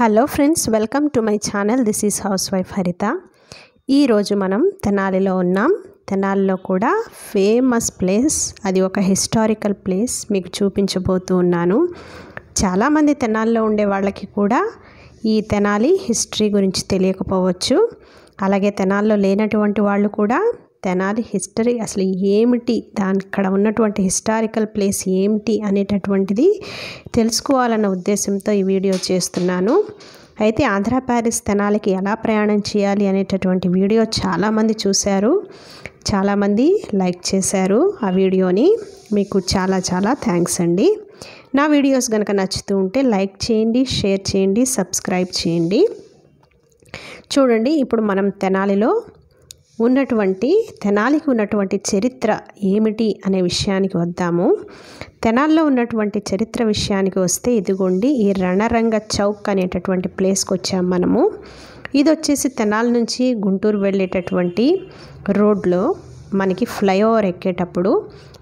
hello friends welcome to my channel this is house wife Haritha ఈరోజు మనం తెనాలిలో ఉన్నాం తెనాలిలో కూడా ఫేమస్ ప్లేస్ అది ఒక హిస్టారికల్ ప్లేస్ మీకు చూపించబోతూ ఉన్నాను చాలామంది తెనాలిలో ఉండే వాళ్ళకి కూడా ఈ తెనాలి హిస్టరీ గురించి తెలియకపోవచ్చు అలాగే తెనాల్లో లేనటువంటి వాళ్ళు కూడా తెనాలి హిస్టరీ అసలు ఏమిటి దాని ఇక్కడ ఉన్నటువంటి హిస్టారికల్ ప్లేస్ ఏమిటి అనేటటువంటిది తెలుసుకోవాలన్న ఉద్దేశంతో ఈ వీడియో చేస్తున్నాను అయితే ఆంధ్ర ప్యారిస్ తెనాలికి ఎలా ప్రయాణం చేయాలి అనేటటువంటి వీడియో చాలామంది చూశారు చాలామంది లైక్ చేశారు ఆ వీడియోని మీకు చాలా చాలా థ్యాంక్స్ అండి నా వీడియోస్ కనుక నచ్చుతూ ఉంటే లైక్ చేయండి షేర్ చేయండి సబ్స్క్రైబ్ చేయండి చూడండి ఇప్పుడు మనం తెనాలిలో ఉన్నటువంటి తెనాలికి ఉన్నటువంటి చరిత్ర ఏమిటి అనే విషయానికి వద్దాము తెనాల్లో ఉన్నటువంటి చరిత్ర విషయానికి వస్తే ఇదిగోండి ఈ రణరంగ చౌక్ అనేటటువంటి ప్లేస్కి వచ్చాం మనము ఇది వచ్చేసి తెనాల నుంచి గుంటూరు వెళ్ళేటటువంటి రోడ్లో మనకి ఫ్లైఓవర్ ఎక్కేటప్పుడు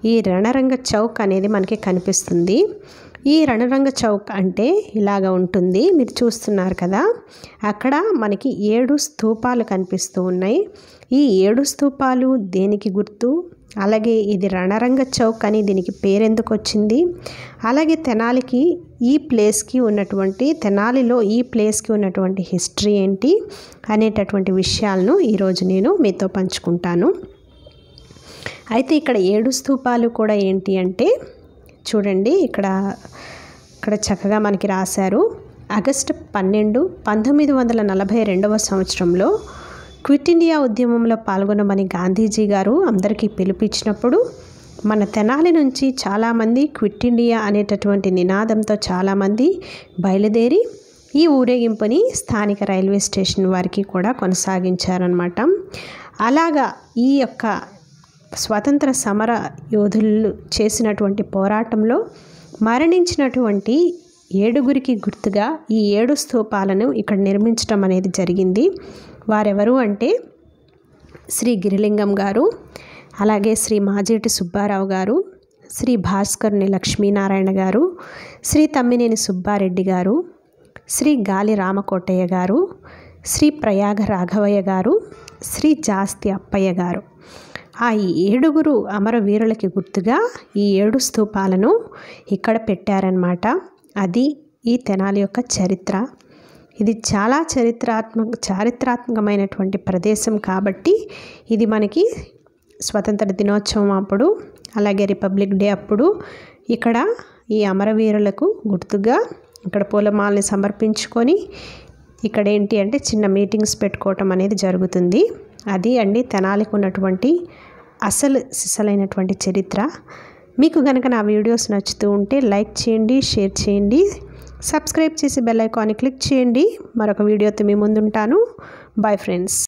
ఈ రణరంగ చౌక్ అనేది మనకి కనిపిస్తుంది ఈ రణరంగ చౌక్ అంటే ఇలాగ ఉంటుంది మీరు చూస్తున్నారు కదా అక్కడ మనకి ఏడు స్తూపాలు కనిపిస్తూ ఉన్నాయి ఈ ఏడు స్తూపాలు దేనికి గుర్తు అలాగే ఇది రణరంగ చౌక్ అని దీనికి పేరెందుకు వచ్చింది అలాగే తెనాలికి ఈ ప్లేస్కి ఉన్నటువంటి తెనాలిలో ఈ ప్లేస్కి ఉన్నటువంటి హిస్టరీ ఏంటి అనేటటువంటి విషయాలను ఈరోజు నేను మీతో పంచుకుంటాను అయితే ఇక్కడ ఏడు స్తూపాలు కూడా ఏంటి అంటే చూడండి ఇక్కడ ఇక్కడ చక్కగా మనకి రాశారు ఆగస్టు పన్నెండు పంతొమ్మిది వందల నలభై రెండవ సంవత్సరంలో క్విట్ ఇండియా ఉద్యమంలో పాల్గొనమని గాంధీజీ గారు అందరికీ పిలిపించినప్పుడు మన తెనాలి నుంచి చాలామంది క్విట్ ఇండియా అనేటటువంటి నినాదంతో చాలామంది బయలుదేరి ఈ ఊరేగింపుని స్థానిక రైల్వే స్టేషన్ వారికి కూడా కొనసాగించారనమాట అలాగా ఈ యొక్క స్వతంత్ర సమర యోధులు చేసినటువంటి పోరాటంలో మరణించినటువంటి ఏడుగురికి గుర్తుగా ఈ ఏడు స్థూపాలను ఇక్కడ నిర్మించడం అనేది జరిగింది వారెవరు అంటే శ్రీ గిరిలింగం గారు అలాగే శ్రీ మాజేటి సుబ్బారావు గారు శ్రీ భాస్కరుని లక్ష్మీనారాయణ గారు శ్రీ తమ్మినేని సుబ్బారెడ్డి గారు శ్రీ గాలి రామకోటయ్య గారు శ్రీ ప్రయాగ రాఘవయ్య గారు శ్రీ జాస్తి అప్పయ్య గారు ఆ ఏడుగురు అమరవీరులకి గుర్తుగా ఈ ఏడు స్థూపాలను ఇక్కడ పెట్టారనమాట అది ఈ తెనాలి యొక్క చరిత్ర ఇది చాలా చరిత్రాత్మక చారిత్రాత్మకమైనటువంటి ప్రదేశం కాబట్టి ఇది మనకి స్వతంత్ర దినోత్సవం అప్పుడు అలాగే రిపబ్లిక్ డే అప్పుడు ఇక్కడ ఈ అమరవీరులకు గుర్తుగా ఇక్కడ పూలమాలని సమర్పించుకొని ఇక్కడ ఏంటి అంటే చిన్న మీటింగ్స్ పెట్టుకోవటం అనేది జరుగుతుంది అది అండి తెనాలికి ఉన్నటువంటి అసలు సిసలైనటువంటి చరిత్ర మీకు కనుక నా వీడియోస్ నచ్చుతూ ఉంటే లైక్ చేయండి షేర్ చేయండి సబ్స్క్రైబ్ చేసి బెల్ ఐకాన్ని క్లిక్ చేయండి మరొక వీడియోతో మీ ముందుంటాను బాయ్ ఫ్రెండ్స్